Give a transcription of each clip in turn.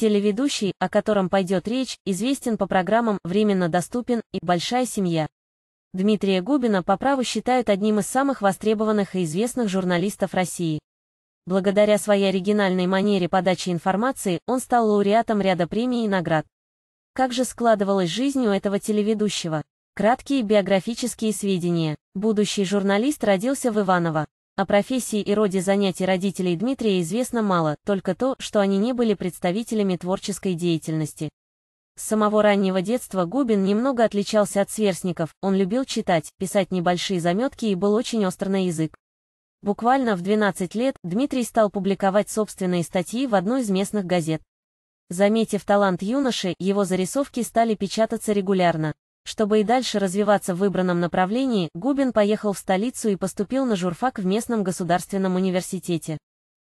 Телеведущий, о котором пойдет речь, известен по программам «Временно доступен» и «Большая семья». Дмитрия Губина по праву считают одним из самых востребованных и известных журналистов России. Благодаря своей оригинальной манере подачи информации он стал лауреатом ряда премий и наград. Как же складывалась жизнь у этого телеведущего? Краткие биографические сведения. Будущий журналист родился в Иваново. О профессии и роде занятий родителей Дмитрия известно мало, только то, что они не были представителями творческой деятельности. С самого раннего детства Губин немного отличался от сверстников, он любил читать, писать небольшие заметки и был очень остр на язык. Буквально в 12 лет Дмитрий стал публиковать собственные статьи в одной из местных газет. Заметив талант юноши, его зарисовки стали печататься регулярно. Чтобы и дальше развиваться в выбранном направлении, Губин поехал в столицу и поступил на журфак в местном государственном университете.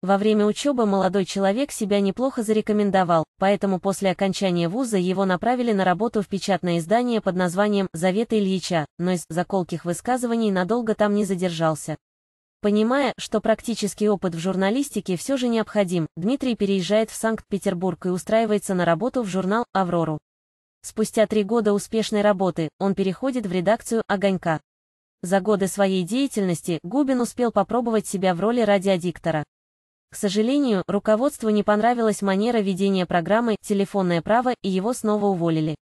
Во время учебы молодой человек себя неплохо зарекомендовал, поэтому после окончания вуза его направили на работу в печатное издание под названием «Заветы Ильича», но из заколких высказываний надолго там не задержался. Понимая, что практический опыт в журналистике все же необходим, Дмитрий переезжает в Санкт-Петербург и устраивается на работу в журнал «Аврору». Спустя три года успешной работы он переходит в редакцию «Огонька». За годы своей деятельности Губин успел попробовать себя в роли радиодиктора. К сожалению, руководству не понравилась манера ведения программы «Телефонное право» и его снова уволили.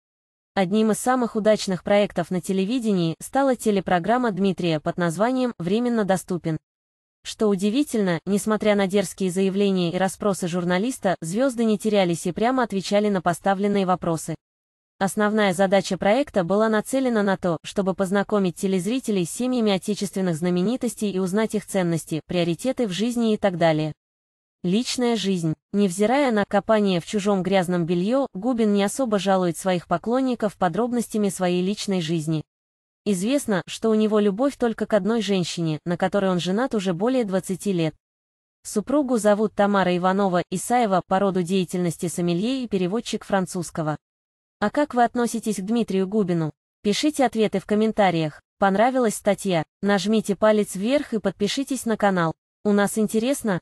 Одним из самых удачных проектов на телевидении стала телепрограмма Дмитрия под названием «Временно доступен». Что удивительно, несмотря на дерзкие заявления и расспросы журналиста, звезды не терялись и прямо отвечали на поставленные вопросы. Основная задача проекта была нацелена на то, чтобы познакомить телезрителей с семьями отечественных знаменитостей и узнать их ценности, приоритеты в жизни и так далее. Личная жизнь. Невзирая на копание в чужом грязном белье, Губин не особо жалует своих поклонников подробностями своей личной жизни. Известно, что у него любовь только к одной женщине, на которой он женат уже более 20 лет. Супругу зовут Тамара Иванова, Исаева, по роду деятельности сомелье и переводчик французского. А как вы относитесь к Дмитрию Губину? Пишите ответы в комментариях. Понравилась статья? Нажмите палец вверх и подпишитесь на канал. У нас интересно,